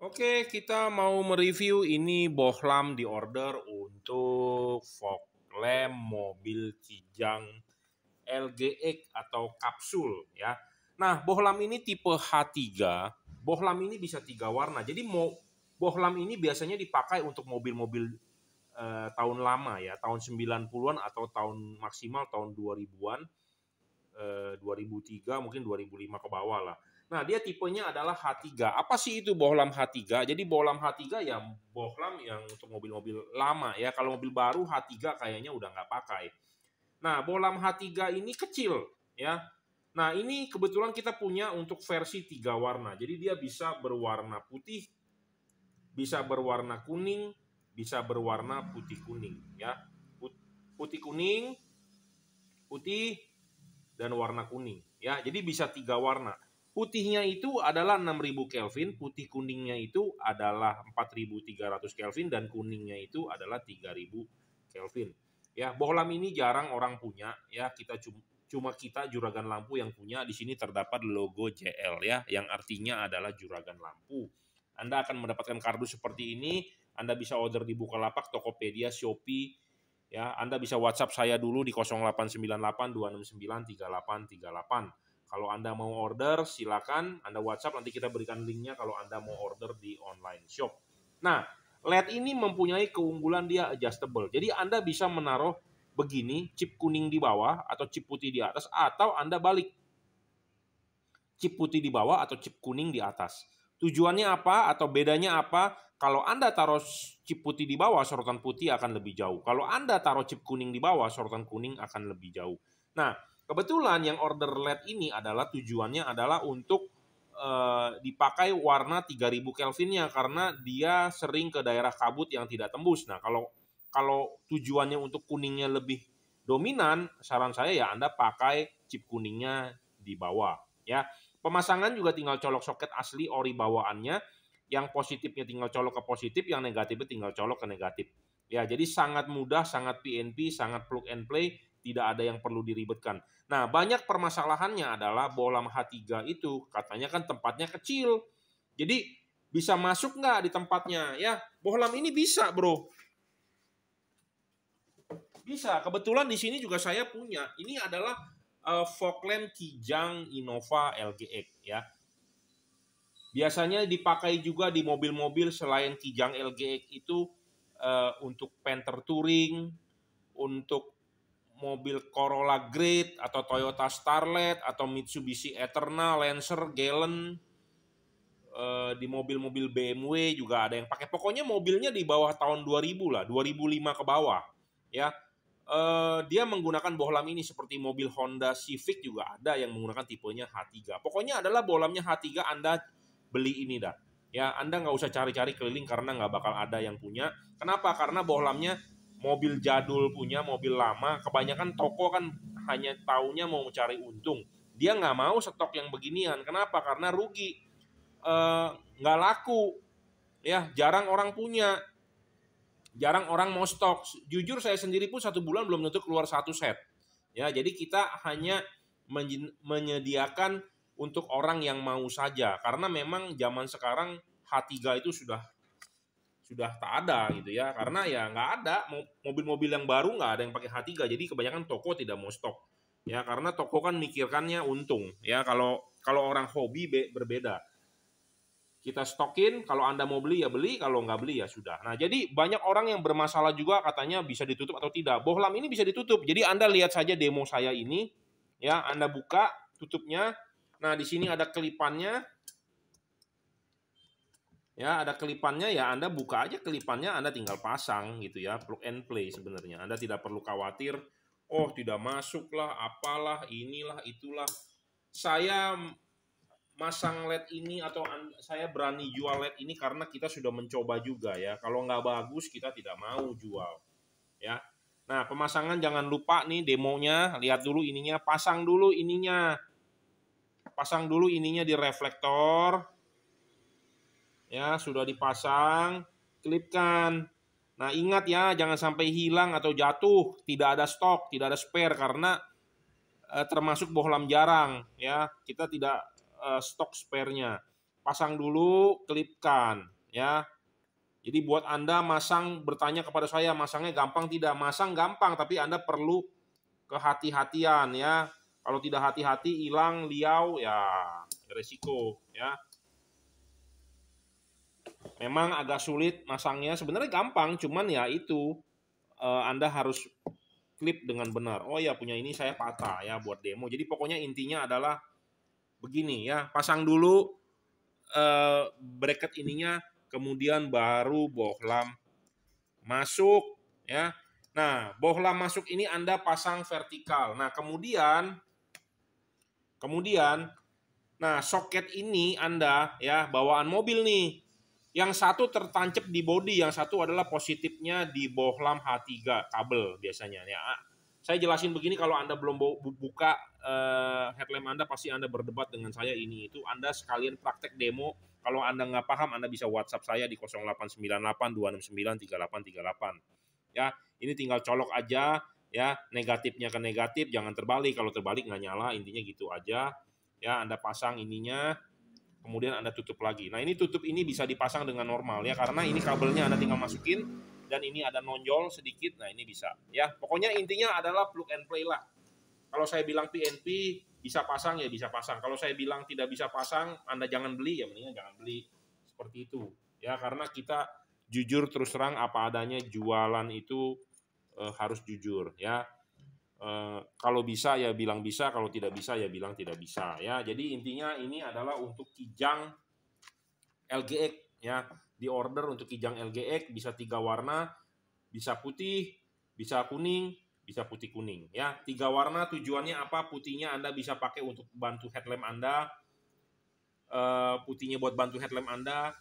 Oke, kita mau mereview ini bohlam di order untuk fog lamp mobil Kijang LGX atau kapsul ya. Nah, bohlam ini tipe H3. Bohlam ini bisa tiga warna. Jadi mau bohlam ini biasanya dipakai untuk mobil-mobil eh, tahun lama ya, tahun 90-an atau tahun maksimal tahun 2000-an, eh, 2003 mungkin 2005 ke bawah lah Nah, dia tipenya adalah H3. Apa sih itu bohlam H3? Jadi bohlam H3 ya bohlam yang untuk mobil-mobil lama ya. Kalau mobil baru H3 kayaknya udah nggak pakai. Nah, bohlam H3 ini kecil ya. Nah, ini kebetulan kita punya untuk versi tiga warna. Jadi dia bisa berwarna putih, bisa berwarna kuning, bisa berwarna putih-kuning ya. Putih-kuning, putih dan warna kuning ya. Jadi bisa tiga warna. Putihnya itu adalah 6000 Kelvin, putih kuningnya itu adalah 4300 Kelvin dan kuningnya itu adalah 3000 Kelvin. Ya, bohlam ini jarang orang punya ya, kita cuma kita juragan lampu yang punya di sini terdapat logo JL ya yang artinya adalah juragan lampu. Anda akan mendapatkan kardus seperti ini, Anda bisa order di Bukalapak, Tokopedia, Shopee ya. Anda bisa WhatsApp saya dulu di 0898 3838. Kalau Anda mau order, silakan Anda WhatsApp nanti kita berikan linknya kalau Anda mau order di online shop. Nah, LED ini mempunyai keunggulan dia adjustable. Jadi Anda bisa menaruh begini, chip kuning di bawah atau chip putih di atas atau Anda balik. Chip putih di bawah atau chip kuning di atas. Tujuannya apa atau bedanya apa? Kalau Anda taruh chip putih di bawah, sorotan putih akan lebih jauh. Kalau Anda taruh chip kuning di bawah, sorotan kuning akan lebih jauh. Nah, kebetulan yang order LED ini adalah tujuannya adalah untuk uh, dipakai warna 3000 Kelvinnya karena dia sering ke daerah kabut yang tidak tembus. Nah, kalau kalau tujuannya untuk kuningnya lebih dominan, saran saya ya Anda pakai chip kuningnya di bawah ya. Pemasangan juga tinggal colok soket asli ori bawaannya yang positifnya tinggal colok ke positif, yang negatifnya tinggal colok ke negatif. Ya, jadi sangat mudah, sangat PNP, sangat plug and play, tidak ada yang perlu diribetkan. Nah, banyak permasalahannya adalah bolam H3 itu katanya kan tempatnya kecil. Jadi bisa masuk nggak di tempatnya ya? Bohlam ini bisa, Bro. Bisa. Kebetulan di sini juga saya punya. Ini adalah uh, Falkland Kijang Innova LGX ya. Biasanya dipakai juga di mobil-mobil selain Kijang LGX itu uh, untuk Panther Touring, untuk mobil Corolla Great atau Toyota Starlet atau Mitsubishi Eterna, Lancer, Galen eh, di mobil-mobil BMW juga ada yang pakai. Pokoknya mobilnya di bawah tahun 2000 lah, 2005 ke bawah ya. Eh, dia menggunakan bohlam ini seperti mobil Honda Civic juga ada yang menggunakan tipenya H3. Pokoknya adalah bohlamnya H3 Anda beli ini dah. Ya, Anda nggak usah cari-cari keliling karena nggak bakal ada yang punya. Kenapa? Karena bohlamnya mobil jadul punya, mobil lama. Kebanyakan toko kan hanya taunya mau cari untung. Dia nggak mau stok yang beginian. Kenapa? Karena rugi. E, laku. Ya, jarang orang punya. Jarang orang mau stok. Jujur saya sendiri pun satu bulan belum tentu keluar satu set. Ya, jadi kita hanya menyediakan untuk orang yang mau saja karena memang zaman sekarang H3 itu sudah sudah tak ada gitu ya karena ya nggak ada mobil-mobil yang baru nggak ada yang pakai H3 jadi kebanyakan toko tidak mau stok ya karena toko kan mikirkannya untung ya kalau kalau orang hobi berbeda kita stokin kalau anda mau beli ya beli kalau nggak beli ya sudah nah jadi banyak orang yang bermasalah juga katanya bisa ditutup atau tidak bohlam ini bisa ditutup jadi anda lihat saja demo saya ini ya anda buka tutupnya Nah, di sini ada kelipannya. Ya, ada kelipannya ya Anda buka aja kelipannya, Anda tinggal pasang gitu ya, plug and play sebenarnya. Anda tidak perlu khawatir, oh tidak masuk lah, apalah, inilah, itulah. Saya masang LED ini atau saya berani jual LED ini karena kita sudah mencoba juga ya. Kalau nggak bagus kita tidak mau jual. Ya. Nah, pemasangan jangan lupa nih demonya, lihat dulu ininya, pasang dulu ininya pasang dulu ininya di reflektor. Ya, sudah dipasang, klipkan. Nah, ingat ya, jangan sampai hilang atau jatuh, tidak ada stok, tidak ada spare karena eh, termasuk bohlam jarang ya. Kita tidak eh, stok spare-nya. Pasang dulu, klipkan ya. Jadi buat Anda masang bertanya kepada saya masangnya gampang tidak? Masang gampang tapi Anda perlu kehati-hatian ya. Kalau tidak hati-hati hilang liau ya resiko ya. Memang agak sulit masangnya. Sebenarnya gampang, cuman ya itu uh, Anda harus klip dengan benar. Oh ya punya ini saya patah ya buat demo. Jadi pokoknya intinya adalah begini ya, pasang dulu uh, bracket ininya, kemudian baru bohlam masuk ya. Nah bohlam masuk ini Anda pasang vertikal. Nah kemudian Kemudian, nah soket ini Anda ya bawaan mobil nih. Yang satu tertancap di body, yang satu adalah positifnya di bohlam H3 kabel biasanya ya. Saya jelasin begini kalau Anda belum buka uh, headlamp Anda pasti Anda berdebat dengan saya ini itu. Anda sekalian praktek demo. Kalau Anda nggak paham Anda bisa WhatsApp saya di 0898 269 3838. Ya, ini tinggal colok aja ya negatifnya ke negatif jangan terbalik kalau terbalik nggak nyala intinya gitu aja ya anda pasang ininya kemudian anda tutup lagi nah ini tutup ini bisa dipasang dengan normal ya karena ini kabelnya anda tinggal masukin dan ini ada nonjol sedikit nah ini bisa ya pokoknya intinya adalah plug and play lah kalau saya bilang PNP bisa pasang ya bisa pasang kalau saya bilang tidak bisa pasang anda jangan beli ya mendingan jangan beli seperti itu ya karena kita jujur terus terang apa adanya jualan itu uh, harus jujur ya. Uh, kalau bisa ya bilang bisa, kalau tidak bisa ya bilang tidak bisa ya. Jadi intinya ini adalah untuk kijang LGX ya. Di order untuk kijang LGX bisa tiga warna, bisa putih, bisa kuning, bisa putih kuning ya. Tiga warna tujuannya apa? Putihnya Anda bisa pakai untuk bantu headlamp Anda. Uh, putihnya buat bantu headlamp Anda.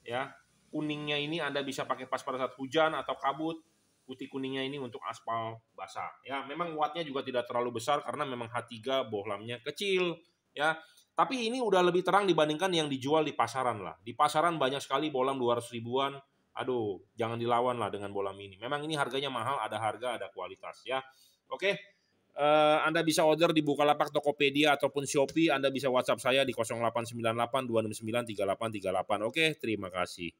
Ya. Kuningnya ini Anda bisa pakai pas pada saat hujan atau kabut putih kuningnya ini untuk aspal basah. Ya, memang wattnya juga tidak terlalu besar karena memang H3 bohlamnya kecil, ya. Tapi ini udah lebih terang dibandingkan yang dijual di pasaran lah. Di pasaran banyak sekali bohlam 200 ribuan. Aduh, jangan dilawan lah dengan bohlam ini. Memang ini harganya mahal, ada harga, ada kualitas ya. Oke, eh, Anda bisa order di Bukalapak, Tokopedia, ataupun Shopee. Anda bisa WhatsApp saya di 0898 269 Oke, terima kasih.